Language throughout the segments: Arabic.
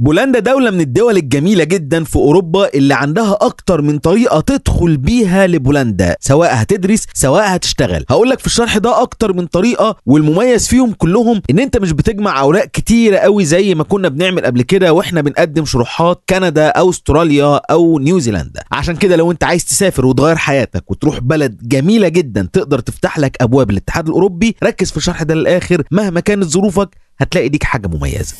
بولندا دولة من الدول الجميلة جدا في أوروبا اللي عندها أكتر من طريقة تدخل بيها لبولندا سواء هتدرس سواء هتشتغل هقولك في الشرح ده أكتر من طريقة والمميز فيهم كلهم إن أنت مش بتجمع أوراق كتيرة قوي زي ما كنا بنعمل قبل كده وإحنا بنقدم شروحات كندا أو أستراليا أو نيوزيلندا عشان كده لو أنت عايز تسافر وتغير حياتك وتروح بلد جميلة جدا تقدر تفتح لك أبواب الاتحاد الأوروبي ركز في الشرح ده للآخر مهما كانت ظروفك هتلاقي ليك حاجة مميزة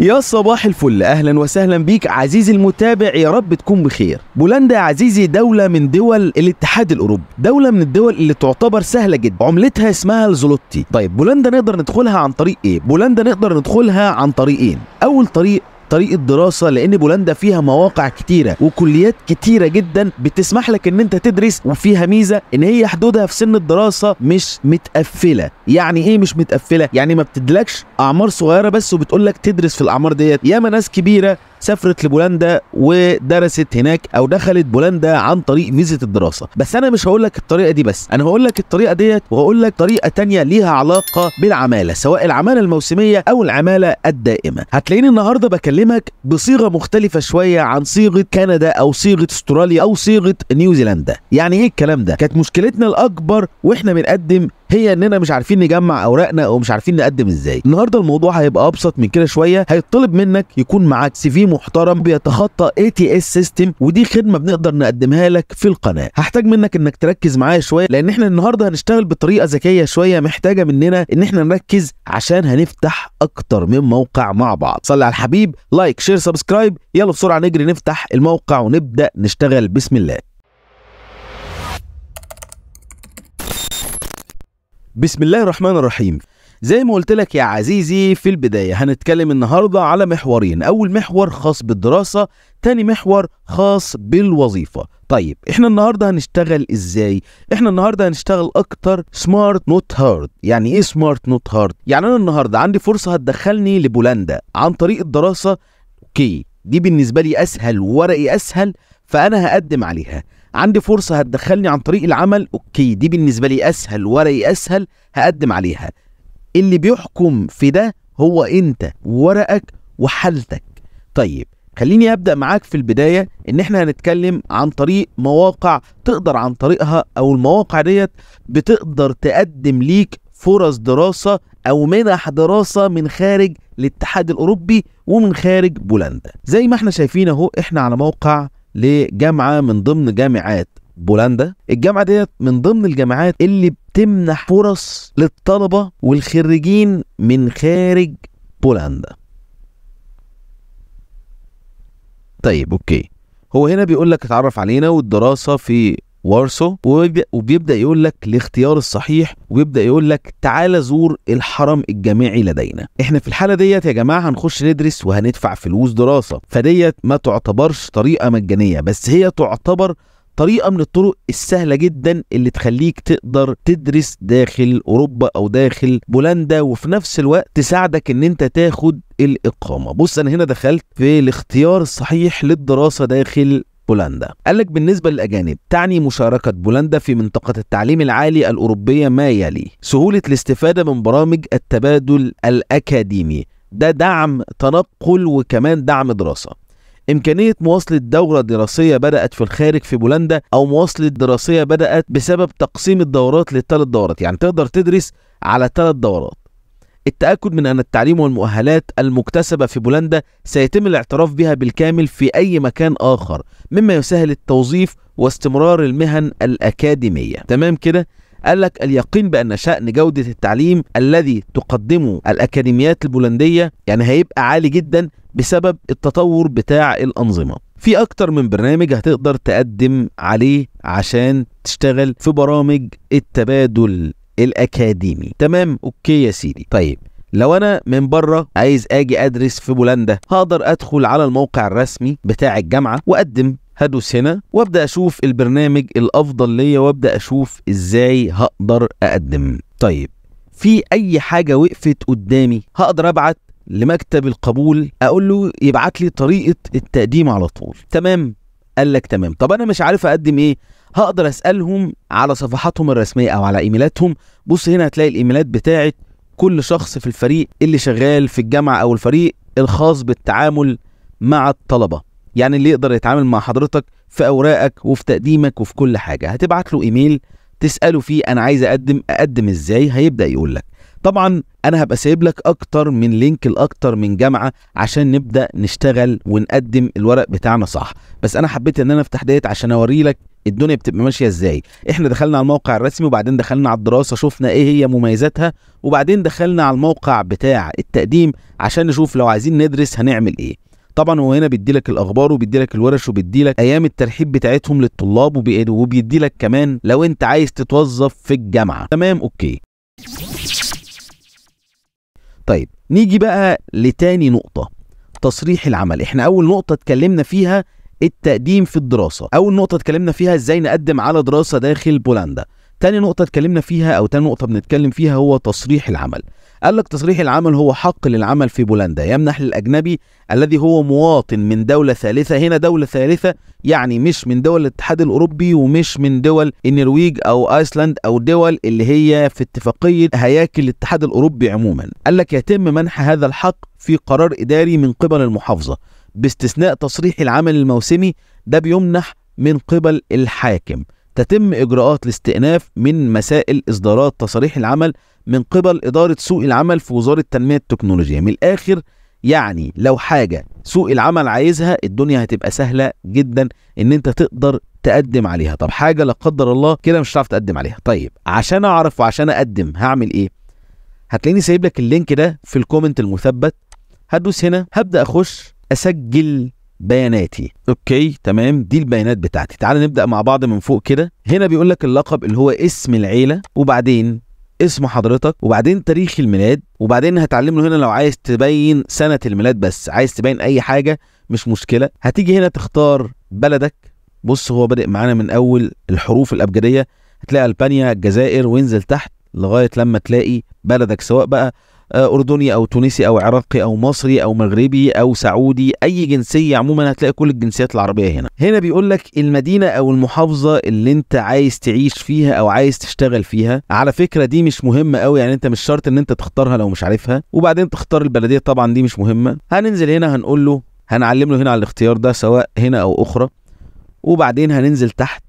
يا صباح الفل اهلا وسهلا بيك عزيزي المتابع يا رب تكون بخير بولندا يا عزيزي دولة من دول الاتحاد الاوروبي دولة من الدول اللي تعتبر سهلة جدا عملتها اسمها الزلوتي طيب بولندا نقدر ندخلها عن طريق ايه بولندا نقدر ندخلها عن طريقين اول طريق طريق الدراسه لان بولندا فيها مواقع كتيره وكليات كتيره جدا بتسمح لك ان انت تدرس وفيها ميزه ان هي حدودها في سن الدراسه مش متقفله يعني ايه مش متقفله يعني ما بتدلكش اعمار صغيره بس وبتقول لك تدرس في الاعمار ديت ياما ناس كبيره سافرت لبولندا ودرست هناك او دخلت بولندا عن طريق فيزه الدراسه بس انا مش هقول لك الطريقه دي بس انا هقول لك الطريقه ديت وهقول لك طريقه تانية ليها علاقه بالعماله سواء العماله الموسميه او العماله الدائمه هتلاقيني النهارده بكلمك بصيغه مختلفه شويه عن صيغه كندا او صيغه استراليا او صيغه نيوزيلندا يعني ايه الكلام ده كانت مشكلتنا الاكبر واحنا بنقدم هي اننا مش عارفين نجمع اوراقنا او مش عارفين نقدم ازاي النهارده الموضوع هيبقى ابسط من كده شويه هيطلب منك يكون معاك سي في محترم بيتخطى اي تي اس سيستم ودي خدمه بنقدر نقدمها لك في القناه هحتاج منك انك تركز معايا شويه لان احنا النهارده هنشتغل بطريقه ذكيه شويه محتاجه مننا ان احنا نركز عشان هنفتح اكتر من موقع مع بعض صلي على الحبيب لايك شير سبسكرايب يلا بسرعه نجري نفتح الموقع ونبدا نشتغل بسم الله بسم الله الرحمن الرحيم زي ما قلت لك يا عزيزي في البداية هنتكلم النهاردة على محورين أول محور خاص بالدراسة تاني محور خاص بالوظيفة طيب احنا النهاردة هنشتغل ازاي احنا النهاردة هنشتغل اكتر سمارت نوت هارد يعني ايه سمارت نوت هارد يعني انا النهاردة عندي فرصة هتدخلني لبولندا عن طريق الدراسة اوكي دي بالنسبة لي اسهل وورقي اسهل فانا هقدم عليها عندي فرصة هتدخلني عن طريق العمل اوكي دي بالنسبة لي اسهل ورقي اسهل هقدم عليها اللي بيحكم في ده هو انت وورقك وحالتك طيب خليني ابدا معاك في البدايه ان احنا هنتكلم عن طريق مواقع تقدر عن طريقها او المواقع ديت بتقدر تقدم ليك فرص دراسه او منح دراسه من خارج الاتحاد الاوروبي ومن خارج بولندا زي ما احنا شايفين اهو احنا على موقع لجامعه من ضمن جامعات بولندا الجامعه ديت من ضمن الجامعات اللي بتمنح فرص للطلبه والخريجين من خارج بولندا طيب اوكي هو هنا بيقول لك اتعرف علينا والدراسه في وارسو وبيبدا يقول لك الاختيار الصحيح وبيبدا يقول لك تعالى زور الحرم الجامعي لدينا احنا في الحاله ديت يا جماعه هنخش ندرس وهندفع فلوس دراسه فديت ما تعتبرش طريقه مجانيه بس هي تعتبر طريقه من الطرق السهله جدا اللي تخليك تقدر تدرس داخل اوروبا او داخل بولندا وفي نفس الوقت تساعدك ان انت تاخد الاقامه بص انا هنا دخلت في الاختيار الصحيح للدراسه داخل بولندا قال لك بالنسبة للأجانب تعني مشاركة بولندا في منطقة التعليم العالي الأوروبية ما يلي سهولة الاستفادة من برامج التبادل الأكاديمي ده دعم تنقل وكمان دعم دراسة إمكانية مواصلة دورة دراسية بدأت في الخارج في بولندا أو مواصلة دراسية بدأت بسبب تقسيم الدورات للثلاث دورات يعني تقدر تدرس على ثلاث دورات التأكد من أن التعليم والمؤهلات المكتسبة في بولندا سيتم الاعتراف بها بالكامل في أي مكان آخر مما يسهل التوظيف واستمرار المهن الأكاديمية تمام كده قال لك اليقين بأن شأن جودة التعليم الذي تقدمه الأكاديميات البولندية يعني هيبقى عالي جدا بسبب التطور بتاع الأنظمة في أكتر من برنامج هتقدر تقدم عليه عشان تشتغل في برامج التبادل الأكاديمي تمام أوكي يا سيدي طيب لو انا من بره عايز اجي ادرس في بولندا هقدر ادخل على الموقع الرسمي بتاع الجامعه واقدم هدوس هنا وابدا اشوف البرنامج الافضل ليا وابدا اشوف ازاي هقدر اقدم طيب في اي حاجه وقفت قدامي هقدر ابعت لمكتب القبول اقول له يبعت لي طريقه التقديم على طول تمام قال لك تمام طب انا مش عارف اقدم ايه هقدر اسالهم على صفحاتهم الرسميه او على ايميلاتهم بص هنا هتلاقي الايميلات بتاعه كل شخص في الفريق اللي شغال في الجامعه او الفريق الخاص بالتعامل مع الطلبه يعني اللي يقدر يتعامل مع حضرتك في اوراقك وفي تقديمك وفي كل حاجه هتبعت له ايميل تساله فيه انا عايز اقدم اقدم ازاي هيبدا يقول لك طبعا انا هبقى سايب لك اكتر من لينك لاكتر من جامعه عشان نبدا نشتغل ونقدم الورق بتاعنا صح بس انا حبيت ان انا افتح ديت عشان اوري لك الدنيا بتبقى ماشيه ازاي احنا دخلنا على الموقع الرسمي وبعدين دخلنا على الدراسه شفنا ايه هي مميزاتها وبعدين دخلنا على الموقع بتاع التقديم عشان نشوف لو عايزين ندرس هنعمل ايه طبعا هو هنا بيدي لك الاخبار وبيدي لك الورش وبيدي لك ايام الترحيب بتاعتهم للطلاب وبيدي لك كمان لو انت عايز تتوظف في الجامعه تمام اوكي طيب نيجي بقى لتاني نقطه تصريح العمل احنا اول نقطه اتكلمنا فيها التقديم في الدراسه اول نقطه اتكلمنا فيها ازاي نقدم على دراسه داخل بولندا تاني نقطه اتكلمنا فيها او تاني نقطه بنتكلم فيها هو تصريح العمل قال لك تصريح العمل هو حق للعمل في بولندا يمنح للأجنبي الذي هو مواطن من دولة ثالثة هنا دولة ثالثة يعني مش من دول الاتحاد الأوروبي ومش من دول النرويج أو آيسلاند أو دول اللي هي في اتفاقية هياكل الاتحاد الأوروبي عموما قال لك يتم منح هذا الحق في قرار إداري من قبل المحافظة باستثناء تصريح العمل الموسمي ده بيمنح من قبل الحاكم تتم إجراءات الاستئناف من مسائل إصدارات تصاريح العمل من قبل إدارة سوق العمل في وزارة التنمية التكنولوجية من الآخر يعني لو حاجة سوق العمل عايزها الدنيا هتبقى سهلة جدا ان انت تقدر تقدم عليها طب حاجة لا قدر الله كده مش هتعرف تقدم عليها طيب عشان اعرف وعشان اقدم هعمل ايه هتلاقيني سايب لك اللينك ده في الكومنت المثبت هدوس هنا هبدأ اخش اسجل بياناتي اوكي تمام دي البيانات بتاعتي تعال نبدا مع بعض من فوق كده هنا بيقول لك اللقب اللي هو اسم العيله وبعدين اسم حضرتك وبعدين تاريخ الميلاد وبعدين هتعلم له هنا لو عايز تبين سنه الميلاد بس عايز تبين اي حاجه مش مشكله هتيجي هنا تختار بلدك بص هو بادئ معانا من اول الحروف الابجديه هتلاقي البانيا الجزائر وانزل تحت لغايه لما تلاقي بلدك سواء بقى آه، اردني او تونسي او عراقي او مصري او مغربي او سعودي اي جنسيه عموما هتلاقي كل الجنسيات العربيه هنا هنا بيقول لك المدينه او المحافظه اللي انت عايز تعيش فيها او عايز تشتغل فيها على فكره دي مش مهمه قوي يعني انت مش شرط ان انت تختارها لو مش عارفها وبعدين تختار البلديه طبعا دي مش مهمه هننزل هنا هنقول له هنعلم له هنا على الاختيار ده سواء هنا او اخرى وبعدين هننزل تحت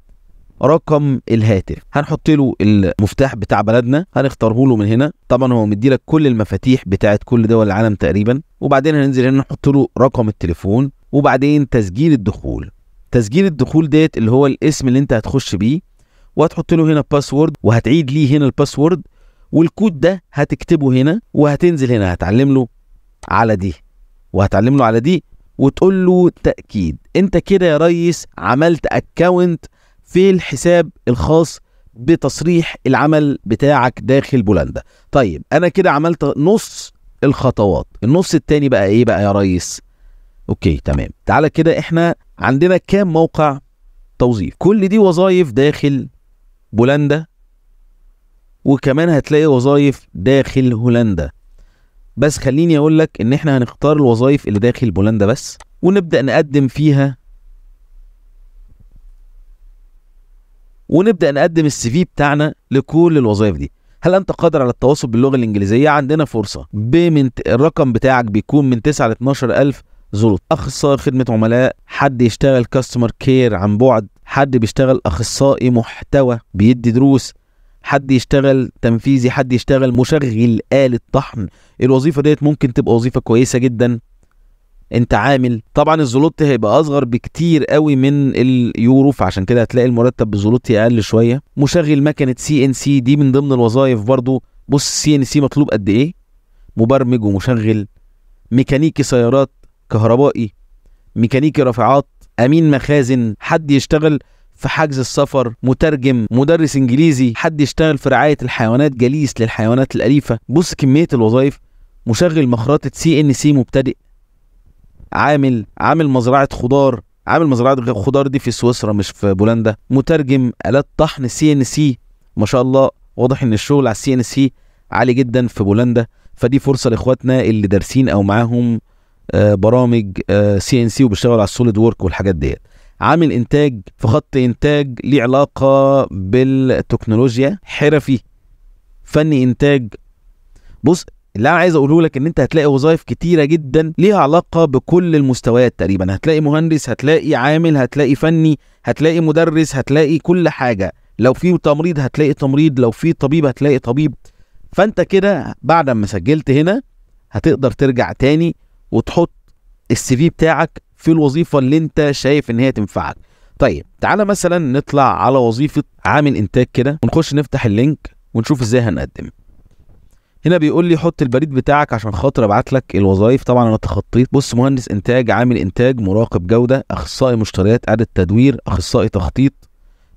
رقم الهاتف هنحط له المفتاح بتاع بلدنا هنختاره له من هنا طبعا هو مدي لك كل المفاتيح بتاعه كل دول العالم تقريبا وبعدين هننزل هنا نحط له رقم التليفون وبعدين تسجيل الدخول تسجيل الدخول ديت اللي هو الاسم اللي انت هتخش بيه وهتحط له هنا باسورد وهتعيد ليه هنا الباسورد والكود ده هتكتبه هنا وهتنزل هنا هتعلم له على دي وهتعلم له على دي وتقول له تاكيد انت كده يا ريس عملت اكونت في الحساب الخاص بتصريح العمل بتاعك داخل بولندا طيب انا كده عملت نص الخطوات النص التاني بقى ايه بقى يا ريس اوكي تمام تعالى كده احنا عندنا كام موقع توظيف كل دي وظائف داخل بولندا وكمان هتلاقي وظائف داخل هولندا بس خليني اقول لك ان احنا هنختار الوظائف اللي داخل بولندا بس ونبدا نقدم فيها ونبدا نقدم السي في بتاعنا لكل الوظائف دي هل انت قادر على التواصل باللغه الانجليزيه عندنا فرصه بمن الرقم بتاعك بيكون من 9 ل 12000 زلط اخصائي خدمه عملاء حد يشتغل كاستمر كير عن بعد حد بيشتغل اخصائي محتوى بيدي دروس حد يشتغل تنفيذي حد يشتغل مشغل آلة طحن الوظيفة ديت ممكن تبقى وظيفة كويسة جدا انت عامل طبعا الزلوت هيبقى اصغر بكتير قوي من اليورو فعشان كده هتلاقي المرتب بزلوتي اقل شويه مشغل مكنه سي ان سي دي من ضمن الوظائف برضو بص سي ان سي مطلوب قد ايه مبرمج ومشغل ميكانيكي سيارات كهربائي ميكانيكي رافعات امين مخازن حد يشتغل في حجز السفر مترجم مدرس انجليزي حد يشتغل في رعايه الحيوانات جليس للحيوانات الاليفه بص كميه الوظائف مشغل مخرطه سي ان سي مبتدئ عامل عامل مزرعه خضار عامل مزرعه خضار دي في سويسرا مش في بولندا مترجم الات طحن سي ان سي ما شاء الله واضح ان الشغل على السي ان سي عالي جدا في بولندا فدي فرصه لاخواتنا اللي دارسين او معاهم آه، برامج سي ان سي وبيشتغلوا على السوليد وورك والحاجات ديت عامل انتاج في خط انتاج ليه علاقه بالتكنولوجيا حرفي فني انتاج بص اللي انا عايز اقوله لك ان انت هتلاقي وظائف كتيره جدا ليها علاقه بكل المستويات تقريبا هتلاقي مهندس هتلاقي عامل هتلاقي فني هتلاقي مدرس هتلاقي كل حاجه لو في تمريض هتلاقي تمريض لو في طبيب هتلاقي طبيب فانت كده بعد ما سجلت هنا هتقدر ترجع تاني وتحط السي في بتاعك في الوظيفه اللي انت شايف ان هي تنفعك طيب تعالى مثلا نطلع على وظيفه عامل انتاج كده ونخش نفتح اللينك ونشوف ازاي هنقدم هنا بيقول لي حط البريد بتاعك عشان خاطر ابعت لك الوظائف طبعا انا تخطيت بص مهندس انتاج عامل انتاج مراقب جوده اخصائي مشتريات اعاده تدوير اخصائي تخطيط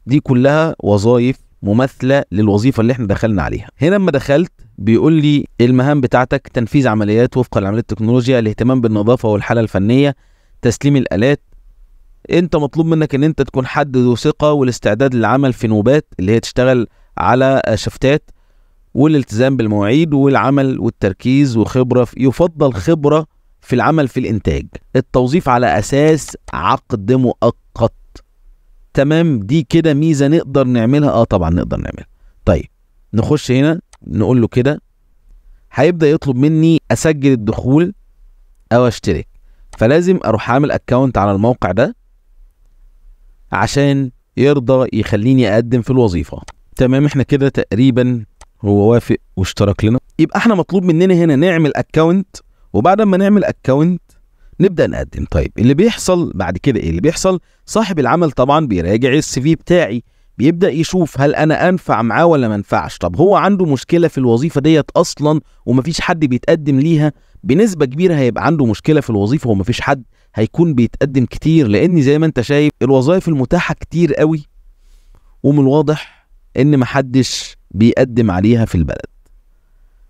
دي كلها وظائف مماثله للوظيفه اللي احنا دخلنا عليها هنا لما دخلت بيقول لي المهام بتاعتك تنفيذ عمليات وفقا لعمليه التكنولوجيا الاهتمام بالنظافه والحاله الفنيه تسليم الالات انت مطلوب منك ان انت تكون حد ذو ثقه والاستعداد للعمل في نوبات اللي هي تشتغل على شفتات والالتزام بالمواعيد والعمل والتركيز وخبرة في يفضل خبرة في العمل في الإنتاج التوظيف على أساس عقد مؤقت تمام دي كده ميزة نقدر نعملها آه طبعا نقدر نعملها طيب نخش هنا نقول له كده هيبدأ يطلب مني أسجل الدخول أو أشترك فلازم أروح أعمل اكونت على الموقع ده عشان يرضى يخليني أقدم في الوظيفة تمام احنا كده تقريبا هو وافق واشترك لنا يبقى احنا مطلوب مننا هنا نعمل اكونت وبعد ما نعمل اكونت نبدا نقدم طيب اللي بيحصل بعد كده ايه اللي بيحصل صاحب العمل طبعا بيراجع السي في بتاعي بيبدا يشوف هل انا انفع معاه ولا ما انفعش طب هو عنده مشكله في الوظيفه ديت اصلا ومفيش حد بيتقدم ليها بنسبه كبيره هيبقى عنده مشكله في الوظيفه ومفيش حد هيكون بيتقدم كتير لان زي ما انت شايف الوظائف المتاحه كتير قوي ومن الواضح ان محدش بيقدم عليها في البلد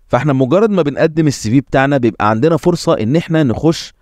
فاحنا مجرد ما بنقدم السي في بتاعنا بيبقى عندنا فرصه ان احنا نخش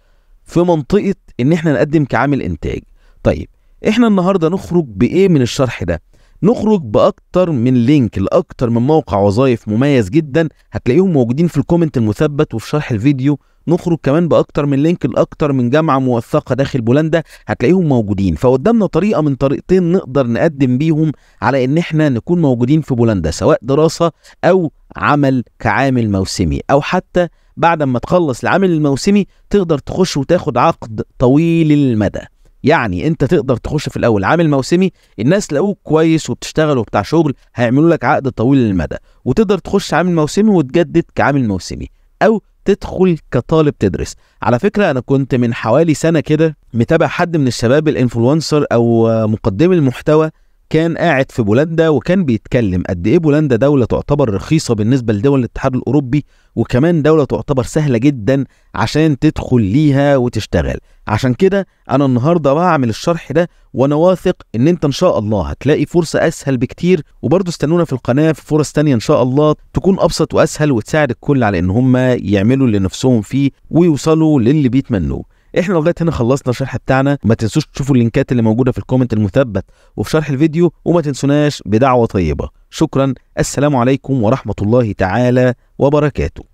في منطقه ان احنا نقدم كعامل انتاج طيب احنا النهارده نخرج بايه من الشرح ده نخرج باكتر من لينك لاكتر من موقع وظائف مميز جدا هتلاقيهم موجودين في الكومنت المثبت وفي شرح الفيديو نخرج كمان باكتر من لينك لاكتر من جامعه موثقه داخل بولندا هتلاقيهم موجودين فقدامنا طريقه من طريقتين نقدر نقدم بيهم على ان احنا نكون موجودين في بولندا سواء دراسه او عمل كعامل موسمي او حتى بعد ما تخلص العامل الموسمي تقدر تخش وتاخد عقد طويل المدى يعني انت تقدر تخش في الاول عامل موسمي الناس لقوك كويس وبتشتغل وبتاع شغل هيعملوا لك عقد طويل المدى وتقدر تخش عامل موسمي وتجدد كعامل موسمي او تدخل كطالب تدرس على فكره انا كنت من حوالي سنه كده متابع حد من الشباب الانفلونسر او مقدمي المحتوى كان قاعد في بولندا وكان بيتكلم قد ايه بولندا دولة تعتبر رخيصة بالنسبة لدول الاتحاد الاوروبي وكمان دولة تعتبر سهلة جدا عشان تدخل ليها وتشتغل عشان كده انا النهاردة بعمل الشرح ده وانا واثق ان انت ان شاء الله هتلاقي فرصة اسهل بكتير وبرضه استنونا في القناة في فرص تانية ان شاء الله تكون ابسط واسهل وتساعد الكل على ان هم يعملوا اللي نفسهم فيه ويوصلوا للي بيتمنوه احنا لغايه هنا خلصنا الشرح بتاعنا ما تنسوش تشوفوا اللينكات اللي موجوده في الكومنت المثبت وفي شرح الفيديو وما تنسوناش بدعوه طيبه شكرا السلام عليكم ورحمه الله تعالى وبركاته